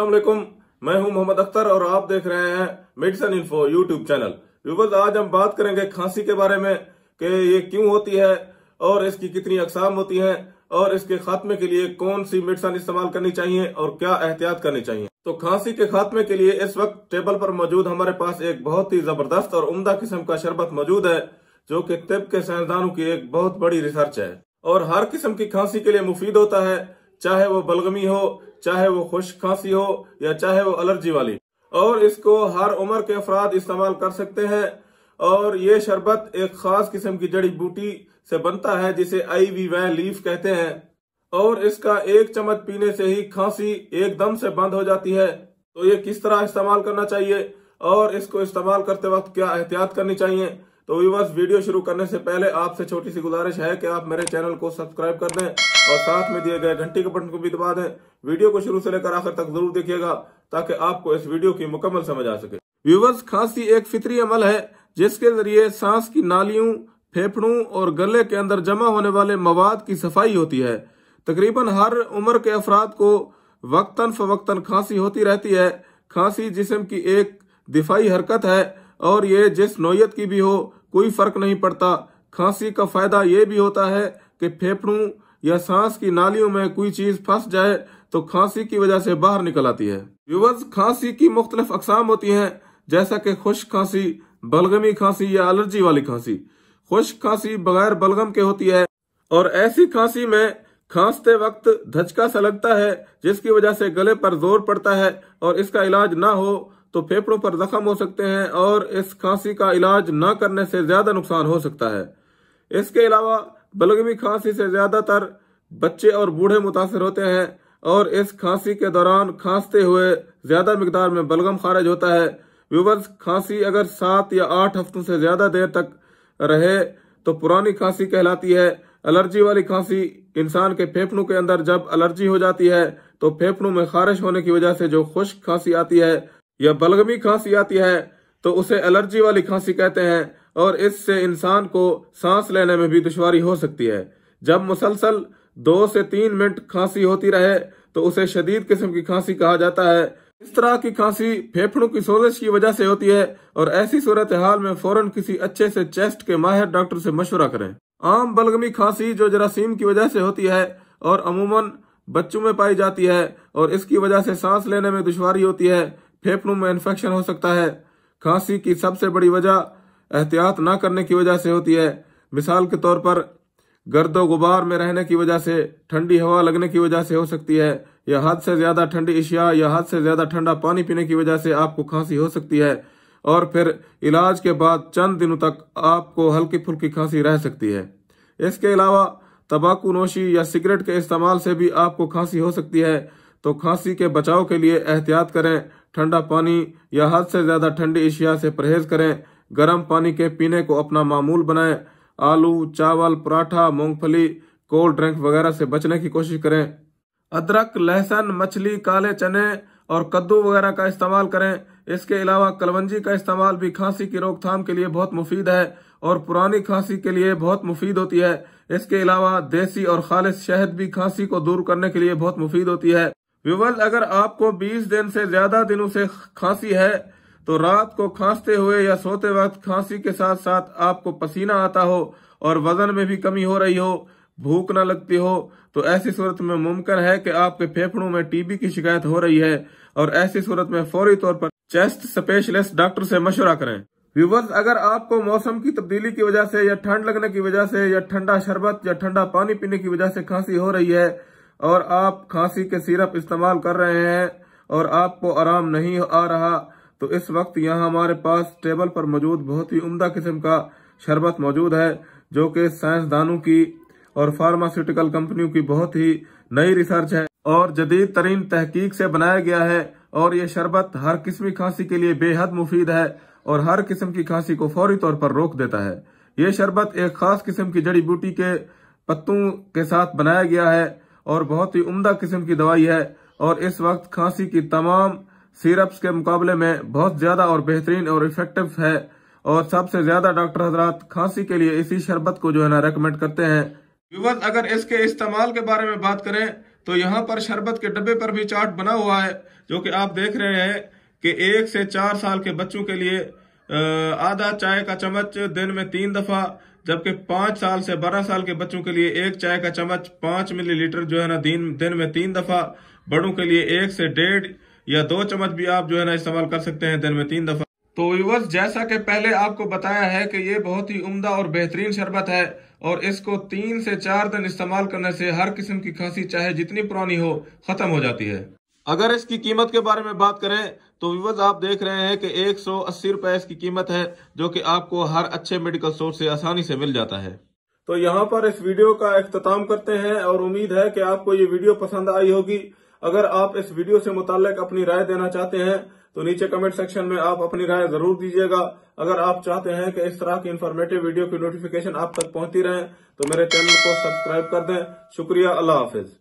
असलम मैं हूं मोहम्मद अख्तर और आप देख रहे हैं Madison info YouTube channel viewers आज हम बात करेंगे खांसी के बारे में कि ये क्यों होती है और इसकी कितनी अकसाम होती हैं और इसके खात्मे के लिए कौन सी मेडिसन इस्तेमाल करनी चाहिए और क्या एहतियात करनी चाहिए तो खांसी के खात्मे के लिए इस वक्त टेबल पर मौजूद हमारे पास एक बहुत ही जबरदस्त और उमदा किस्म का शरबत मौजूद है जो की तिब के साइंसदानों की एक बहुत बड़ी रिसर्च है और हर किस्म की खांसी के लिए मुफीद होता है चाहे वो बलगमी हो चाहे वो खुश खांसी हो या चाहे वो एलर्जी वाली और इसको हर उम्र के अफराद इस्तेमाल कर सकते हैं और ये शरबत एक खास किस्म की जड़ी बूटी से बनता है जिसे आई वी वह लीफ कहते हैं और इसका एक चम्मच पीने से ही खांसी एकदम से बंद हो जाती है तो ये किस तरह इस्तेमाल करना चाहिए और इसको इस्तेमाल करते वक्त क्या एहतियात करनी चाहिए तो व्यूवर्स वीडियो शुरू करने से पहले आपसे छोटी सी गुजारिश है कि आप मेरे चैनल को सब्सक्राइब कर दें और साथ में दिए गए घंटी के बटन को भी दबा दें वीडियो को शुरू से लेकर आखिर तक जरूर देखिएगा ताकि आपको इस वीडियो की मुकम्मल समझ आ सके व्यूवर्स खांसी एक फितरी अमल है जिसके जरिए सांस की नालियों फेफड़ों और गले के अंदर जमा होने वाले मवाद की सफाई होती है तकरीबन हर उम्र के अफराद को वक्ता फवक्ता खांसी होती रहती है खांसी जिसम की एक दिफाई हरकत है और ये जिस नोयत की भी हो कोई फर्क नहीं पड़ता खांसी का फायदा ये भी होता है कि फेफड़ों या सांस की नालियों में कोई चीज फंस जाए तो खांसी की वजह से बाहर निकल आती है व्यूवर्स खांसी की मुख्तलिफ अकसाम होती है जैसा की खुश खांसी बलगमी खांसी या एलर्जी वाली खांसी खुश खांसी बगैर बलगम के होती है और ऐसी खांसी में खांसते वक्त धचका सा लगता है जिसकी वजह से गले पर जोर पड़ता है और इसका इलाज ना हो तो फेफड़ों पर जख्म हो सकते हैं और इस खांसी का इलाज न करने से ज़्यादा नुकसान हो सकता है इसके अलावा बलगमी खांसी से ज़्यादातर बच्चे और बूढ़े मुतासर होते हैं और इस खांसी के दौरान खांसते हुए ज़्यादा मकदार में बलगम खारिज होता है व्यूवर्स खांसी अगर सात या आठ हफ्तों से ज़्यादा देर तक रहे तो पुरानी खांसी कहलाती है एलर्जी वाली खांसी इंसान के फेफड़ों के अंदर जब एलर्जी हो जाती है तो फेफड़ों में खारिश होने की वजह से जो खुश्क खांसी आती है या बलगमी खांसी आती है तो उसे एलर्जी वाली खांसी कहते हैं और इससे इंसान को सांस लेने में भी दुशारी हो सकती है जब मुसलसल दो से तीन मिनट खांसी होती रहे तो उसे शदीद किस्म की खांसी कहा जाता है इस तरह की खांसी फेफड़ों की सोजिश की वजह से होती है और ऐसी सूरत हाल में फौरन किसी अच्छे से चेस्ट के माहिर डॉक्टर से मशवरा करें आम बलगमी खांसी जो जरासीम की वजह से होती है और अमूमन बच्चों में पाई जाती है और इसकी वजह से सांस लेने में दुशारी होती है फेफड़ों में इन्फेक्शन हो सकता है खांसी की सबसे बड़ी वजह एहतियात ना करने की वजह से होती है मिसाल के तौर पर गर्दो गुबार में रहने की वजह से ठंडी हवा लगने की वजह से हो सकती है या हद से ज्यादा ठंडी अशिया या हद से ज्यादा ठंडा पानी पीने की वजह से आपको खांसी हो सकती है और फिर इलाज के बाद चंद दिनों तक आपको हल्की फुल्की खांसी रह सकती है इसके अलावा तंबाकू नोशी या सिगरेट के इस्तेमाल से भी आपको खांसी हो सकती है तो खांसी के बचाव के लिए एहतियात करें ठंडा पानी या हद से ज़्यादा ठंडी अशिया से परहेज करें गर्म पानी के पीने को अपना मामूल बनाएं आलू चावल पराठा मूंगफली कोल्ड ड्रिंक वगैरह से बचने की कोशिश करें अदरक लहसुन मछली काले चने और कद्दू वगैरह का इस्तेमाल करें इसके अलावा कलवंजी का इस्तेमाल भी खांसी की रोकथाम के लिए बहुत मुफीद है और पुरानी खांसी के लिए बहुत मुफीद होती है इसके अलावा देसी और खालिश शहद भी खांसी को दूर करने के लिए बहुत मुफीद होती है विवल अगर आपको 20 दिन से ज्यादा दिनों से खांसी है तो रात को खांसते हुए या सोते वक्त खांसी के साथ साथ आपको पसीना आता हो और वजन में भी कमी हो रही हो भूख ना लगती हो तो ऐसी सूरत में मुमकिन है कि आपके फेफड़ों में टीबी की शिकायत हो रही है और ऐसी सूरत में फौरी तौर पर चेस्ट स्पेशलिस्ट डॉक्टर से मशवरा करें व्यूवर्स अगर आपको मौसम की तब्दीली की वजह से या ठंड लगने की वजह से या ठंडा शरबत या ठंडा पानी पीने की वजह से खांसी हो रही है और आप खांसी के सिरप इस्तेमाल कर रहे हैं और आपको आराम नहीं आ रहा तो इस वक्त यहाँ हमारे पास टेबल पर मौजूद बहुत ही उम्दा किस्म का शरबत मौजूद है जो कि साइंसदानों की और फार्मास्यूटिकल कंपनियों की बहुत ही नई रिसर्च है और जदीद तरीन तहकीक से बनाया गया है और ये शरबत हर किस्म की खांसी के लिए बेहद मुफीद है और हर किस्म की खांसी को फौरी तौर पर रोक देता है ये शरबत एक खास किस्म की जड़ी बूटी के पत्तों के साथ बनाया गया है और बहुत ही उम्दा किस्म की दवाई है और इस वक्त खांसी की तमाम सिरप्स के मुकाबले में बहुत ज्यादा और बेहतरीन और इफेक्टिव है और सबसे ज्यादा डॉक्टर हजरात खांसी के लिए इसी शरबत को जो है ना रेकमेंड करते हैं युवत अगर इसके इस्तेमाल के बारे में बात करें तो यहाँ पर शरबत के डब्बे पर भी चार्ट बना हुआ है जो कि आप देख रहे हैं कि एक से चार साल के बच्चों के लिए आधा चाय का चम्मच दिन में तीन दफा जबकि पांच साल से बारह साल के बच्चों के लिए एक चाय का चम्मच पांच मिलीलीटर जो है ना दिन दिन में तीन दफा बड़ों के लिए एक से डेढ़ या दो चम्मच भी आप जो है ना इस्तेमाल कर सकते हैं दिन में तीन दफा तो व्यूवर्स जैसा कि पहले आपको बताया है कि ये बहुत ही उम्दा और बेहतरीन शरबत है और इसको तीन से चार दिन इस्तेमाल करने से हर किस्म की खांसी चाहे जितनी पुरानी हो खत्म हो जाती है अगर इसकी कीमत के बारे में बात करें तो विवज आप देख रहे हैं कि एक सौ अस्सी रुपए इसकी कीमत है जो कि आपको हर अच्छे मेडिकल स्टोर से आसानी से मिल जाता है तो यहाँ पर इस वीडियो का अख्ताम करते हैं और उम्मीद है कि आपको ये वीडियो पसंद आई होगी अगर आप इस वीडियो से मुताल अपनी राय देना चाहते हैं तो नीचे कमेंट सेक्शन में आप अपनी राय जरूर दीजिएगा अगर आप चाहते हैं कि इस तरह की इन्फॉर्मेटिव वीडियो की नोटिफिकेशन आप तक पहुंचती रहे तो मेरे चैनल को सब्सक्राइब कर दें शुक्रिया अल्लाह हाफिज